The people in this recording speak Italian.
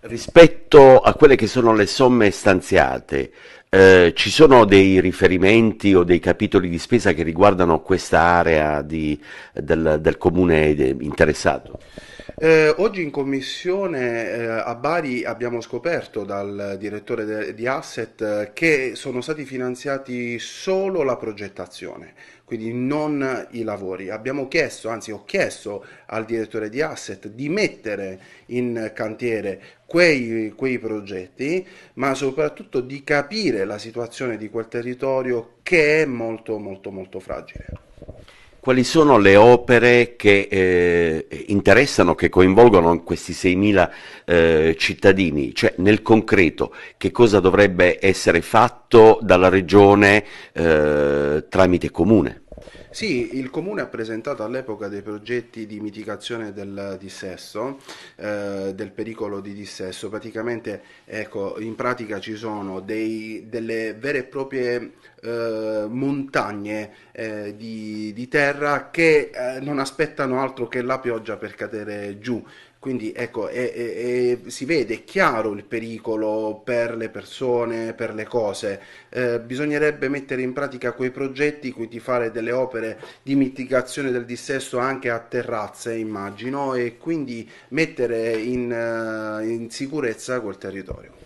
Rispetto a quelle che sono le somme stanziate, eh, ci sono dei riferimenti o dei capitoli di spesa che riguardano questa area di, del, del comune eh, interessato? Eh, oggi in commissione eh, a Bari abbiamo scoperto dal direttore de- di Asset eh, che sono stati finanziati solo la progettazione, quindi non i lavori. Abbiamo chiesto, anzi ho chiesto al direttore di Asset di mettere in cantiere quei, quei progetti, ma soprattutto di capire la situazione di quel territorio che è molto molto molto fragile quali sono le opere che eh, interessano, che coinvolgono questi 6.000 eh, cittadini? Cioè, nel concreto, che cosa dovrebbe essere fatto dalla Regione eh, tramite Comune? Sì, il Comune ha presentato all'epoca dei progetti di mitigazione del dissesto, eh, del pericolo di dissesto. Praticamente, ecco, in pratica ci sono dei, delle vere e proprie eh, montagne eh, di, di, terra che eh, non aspettano altro che la pioggia per cadere giù. Quindi ecco, è, è, è, si vede chiaro il pericolo per le persone, per le cose. Eh, bisognerebbe mettere in pratica quei progetti, quindi fare delle opere di mitigazione del dissesto anche a terrazze, immagino, e quindi mettere in, eh, in sicurezza quel territorio.